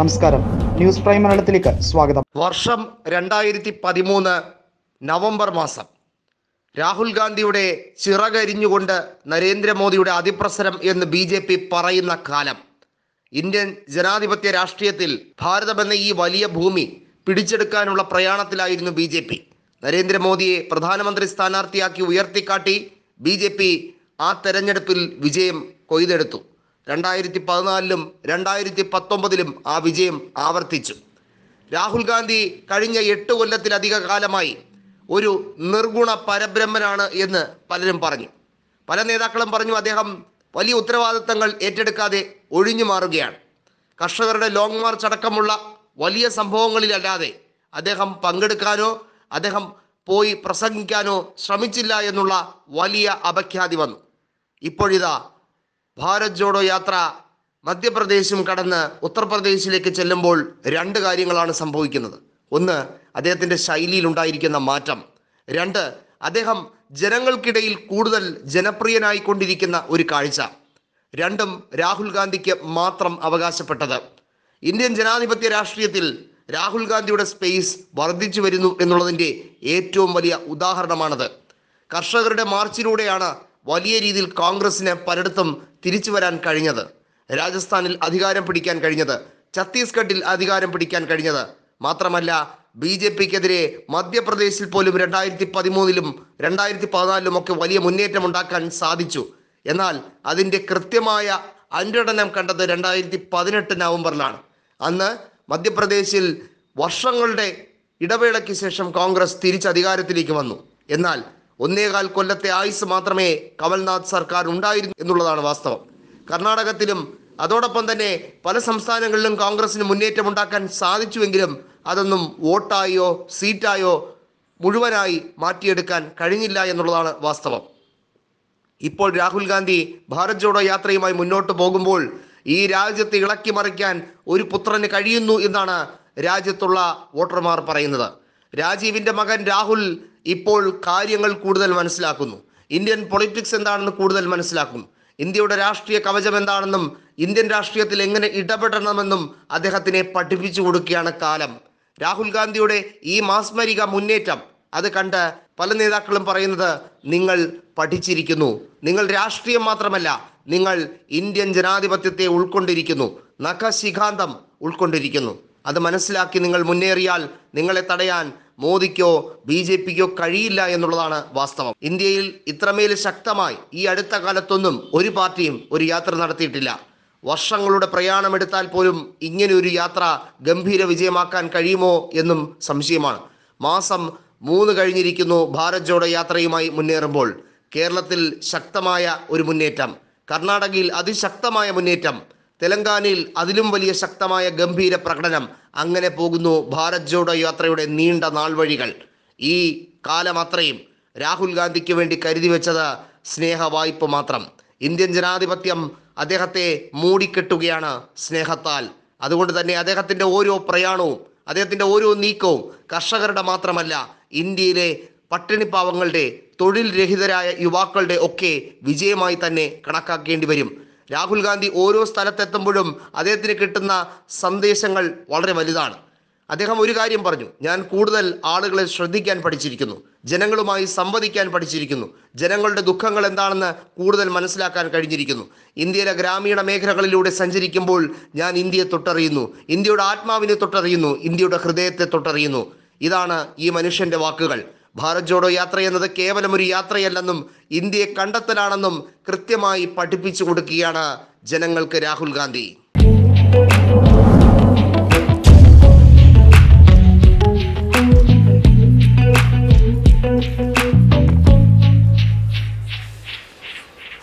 നമസ്കാരം news prime മലയാളത്തിലേക്ക് സ്വാഗതം വർഷം രണ്ടായിരത്തി പതിമൂന്ന് നവംബർ മാസം രാഹുൽ ഗാന്ധിയുടെ ചിറകരിഞ്ഞുകൊണ്ട് നരേന്ദ്രമോദിയുടെ അതിപ്രസരം എന്ന് ബി ജെ പി പറയുന്ന കാലം ഇന്ത്യൻ ജനാധിപത്യ രാഷ്ട്രീയത്തിൽ ഭാരതമെന്ന ഈ വലിയ ഭൂമി പിടിച്ചെടുക്കാനുള്ള പ്രയാണത്തിലായിരുന്നു ബി ജെ പി നരേന്ദ്രമോദിയെ പ്രധാനമന്ത്രി സ്ഥാനാർത്ഥിയാക്കി ഉയർത്തിക്കാട്ടി ബി ജെ പി ആ തെരഞ്ഞെടുപ്പിൽ വിജയം കൊയ്തെടുത്തു രണ്ടായിരത്തി പതിനാലിലും രണ്ടായിരത്തി പത്തൊമ്പതിലും ആ വിജയം ആവർത്തിച്ചു രാഹുൽ ഗാന്ധി കഴിഞ്ഞ എട്ട് കൊല്ലത്തിലധിക കാലമായി ഒരു നിർഗുണ പരബ്രഹ്മനാണ് എന്ന് പലരും പറഞ്ഞു പല നേതാക്കളും പറഞ്ഞു അദ്ദേഹം വലിയ ഉത്തരവാദിത്തങ്ങൾ ഏറ്റെടുക്കാതെ ഒഴിഞ്ഞു മാറുകയാണ് കർഷകരുടെ ലോങ് മാർച്ച് അടക്കമുള്ള വലിയ സംഭവങ്ങളിലല്ലാതെ അദ്ദേഹം പങ്കെടുക്കാനോ അദ്ദേഹം പോയി പ്രസംഗിക്കാനോ ശ്രമിച്ചില്ല എന്നുള്ള വലിയ അപഖ്യാതി വന്നു ഇപ്പോഴിതാ ഭാരത് ജോഡോ യാത്ര മധ്യപ്രദേശും കടന്ന് ഉത്തർപ്രദേശിലേക്ക് ചെല്ലുമ്പോൾ രണ്ട് കാര്യങ്ങളാണ് സംഭവിക്കുന്നത് ഒന്ന് അദ്ദേഹത്തിൻ്റെ ശൈലിയിൽ ഉണ്ടായിരിക്കുന്ന മാറ്റം രണ്ട് അദ്ദേഹം ജനങ്ങൾക്കിടയിൽ കൂടുതൽ ജനപ്രിയനായിക്കൊണ്ടിരിക്കുന്ന ഒരു കാഴ്ച രണ്ടും രാഹുൽ ഗാന്ധിക്ക് മാത്രം അവകാശപ്പെട്ടത് ഇന്ത്യൻ ജനാധിപത്യ രാഷ്ട്രീയത്തിൽ രാഹുൽ ഗാന്ധിയുടെ സ്പേസ് വർദ്ധിച്ചു വരുന്നു എന്നുള്ളതിൻ്റെ ഏറ്റവും വലിയ ഉദാഹരണമാണത് കർഷകരുടെ മാർച്ചിലൂടെയാണ് വലിയ രീതിയിൽ കോൺഗ്രസിന് പലയിടത്തും തിരിച്ചു വരാൻ കഴിഞ്ഞത് രാജസ്ഥാനിൽ അധികാരം പിടിക്കാൻ കഴിഞ്ഞത് ഛത്തീസ്ഗഡിൽ അധികാരം പിടിക്കാൻ കഴിഞ്ഞത് മാത്രമല്ല ബി ജെ പിക്കെതിരെ മധ്യപ്രദേശിൽ പോലും രണ്ടായിരത്തി പതിമൂന്നിലും രണ്ടായിരത്തി പതിനാലിലും ഒക്കെ വലിയ മുന്നേറ്റം ഉണ്ടാക്കാൻ സാധിച്ചു എന്നാൽ അതിൻ്റെ കൃത്യമായ അനുരണനം കണ്ടത് രണ്ടായിരത്തി പതിനെട്ട് നവംബറിലാണ് അന്ന് മധ്യപ്രദേശിൽ വർഷങ്ങളുടെ ഇടവേളയ്ക്ക് ശേഷം കോൺഗ്രസ് തിരിച്ച് അധികാരത്തിലേക്ക് വന്നു എന്നാൽ ഒന്നേകാൽ കൊല്ലത്തെ ആയുസ് മാത്രമേ കമൽനാഥ് സർക്കാർ ഉണ്ടായിരുന്നു എന്നുള്ളതാണ് വാസ്തവം കർണാടകത്തിലും അതോടൊപ്പം തന്നെ പല സംസ്ഥാനങ്ങളിലും കോൺഗ്രസിന് ഉണ്ടാക്കാൻ സാധിച്ചുവെങ്കിലും അതൊന്നും വോട്ടായോ സീറ്റായോ മുഴുവനായി മാറ്റിയെടുക്കാൻ കഴിഞ്ഞില്ല എന്നുള്ളതാണ് വാസ്തവം ഇപ്പോൾ രാഹുൽ ഗാന്ധി ഭാരത് ജോഡോ യാത്രയുമായി മുന്നോട്ട് പോകുമ്പോൾ ഈ രാജ്യത്തെ ഇളക്കി മറിക്കാൻ ഒരു പുത്രന് കഴിയുന്നു എന്നാണ് രാജ്യത്തുള്ള വോട്ടർമാർ പറയുന്നത് രാജീവിന്റെ മകൻ രാഹുൽ ഇപ്പോൾ കാര്യങ്ങൾ കൂടുതൽ മനസ്സിലാക്കുന്നു ഇന്ത്യൻ പൊളിറ്റിക്സ് എന്താണെന്ന് കൂടുതൽ മനസ്സിലാക്കുന്നു ഇന്ത്യയുടെ രാഷ്ട്രീയ കവചം എന്താണെന്നും ഇന്ത്യൻ രാഷ്ട്രീയത്തിൽ എങ്ങനെ ഇടപെടണമെന്നും അദ്ദേഹത്തിനെ പഠിപ്പിച്ചു കൊടുക്കുകയാണ് കാലം രാഹുൽ ഗാന്ധിയുടെ ഈ മാസ്മരിക മുന്നേറ്റം അത് കണ്ട് പല നേതാക്കളും പറയുന്നത് നിങ്ങൾ പഠിച്ചിരിക്കുന്നു നിങ്ങൾ രാഷ്ട്രീയം മാത്രമല്ല നിങ്ങൾ ഇന്ത്യൻ ജനാധിപത്യത്തെ ഉൾക്കൊണ്ടിരിക്കുന്നു നഖശിഖാന്തം ഉൾക്കൊണ്ടിരിക്കുന്നു അത് മനസ്സിലാക്കി നിങ്ങൾ മുന്നേറിയാൽ നിങ്ങളെ തടയാൻ മോദിക്കോ ബി ജെ പിക്കോ കഴിയില്ല എന്നുള്ളതാണ് വാസ്തവം ഇന്ത്യയിൽ ഇത്രമേൽ ശക്തമായി ഈ അടുത്ത കാലത്തൊന്നും ഒരു പാർട്ടിയും ഒരു യാത്ര നടത്തിയിട്ടില്ല വർഷങ്ങളുടെ പ്രയാണമെടുത്താൽ പോലും ഇങ്ങനെ ഒരു യാത്ര ഗംഭീര വിജയമാക്കാൻ കഴിയുമോ എന്നും സംശയമാണ് മാസം മൂന്ന് കഴിഞ്ഞിരിക്കുന്നു ഭാരത് ജോഡോ യാത്രയുമായി മുന്നേറുമ്പോൾ കേരളത്തിൽ ശക്തമായ ഒരു മുന്നേറ്റം കർണാടകയിൽ അതിശക്തമായ മുന്നേറ്റം തെലങ്കാനയിൽ അതിലും വലിയ ശക്തമായ ഗംഭീര പ്രകടനം അങ്ങനെ പോകുന്നു ഭാരത് ജോഡോ യാത്രയുടെ നീണ്ട നാൾ വഴികൾ ഈ അത്രയും രാഹുൽ ഗാന്ധിക്ക് വേണ്ടി കരുതി വെച്ചത് സ്നേഹവായ്പ മാത്രം ഇന്ത്യൻ ജനാധിപത്യം അദ്ദേഹത്തെ മൂടിക്കെട്ടുകയാണ് സ്നേഹത്താൽ അതുകൊണ്ട് തന്നെ അദ്ദേഹത്തിൻ്റെ ഓരോ പ്രയാണവും അദ്ദേഹത്തിൻ്റെ ഓരോ നീക്കവും കർഷകരുടെ മാത്രമല്ല ഇന്ത്യയിലെ പട്ടിണിപ്പാവങ്ങളുടെ തൊഴിൽ രഹിതരായ യുവാക്കളുടെ ഒക്കെ വിജയമായി തന്നെ കണക്കാക്കേണ്ടി വരും രാഹുൽ ഗാന്ധി ഓരോ സ്ഥലത്തെത്തുമ്പോഴും അദ്ദേഹത്തിന് കിട്ടുന്ന സന്ദേശങ്ങൾ വളരെ വലുതാണ് അദ്ദേഹം ഒരു കാര്യം പറഞ്ഞു ഞാൻ കൂടുതൽ ആളുകളെ ശ്രദ്ധിക്കാൻ പഠിച്ചിരിക്കുന്നു ജനങ്ങളുമായി സംവദിക്കാൻ പഠിച്ചിരിക്കുന്നു ജനങ്ങളുടെ ദുഃഖങ്ങൾ എന്താണെന്ന് കൂടുതൽ മനസ്സിലാക്കാൻ കഴിഞ്ഞിരിക്കുന്നു ഇന്ത്യയിലെ ഗ്രാമീണ മേഖലകളിലൂടെ സഞ്ചരിക്കുമ്പോൾ ഞാൻ ഇന്ത്യയെ തൊട്ടറിയുന്നു ഇന്ത്യയുടെ ആത്മാവിനെ തൊട്ടറിയുന്നു ഇന്ത്യയുടെ ഹൃദയത്തെ തൊട്ടറിയുന്നു ഇതാണ് ഈ മനുഷ്യൻ്റെ വാക്കുകൾ ഭാരത് ജോഡോ യാത്ര എന്നത് കേവലം ഒരു യാത്രയല്ലെന്നും ഇന്ത്യയെ കണ്ടെത്തലാണെന്നും കൃത്യമായി പഠിപ്പിച്ചു കൊടുക്കുകയാണ് ജനങ്ങൾക്ക് രാഹുൽ ഗാന്ധി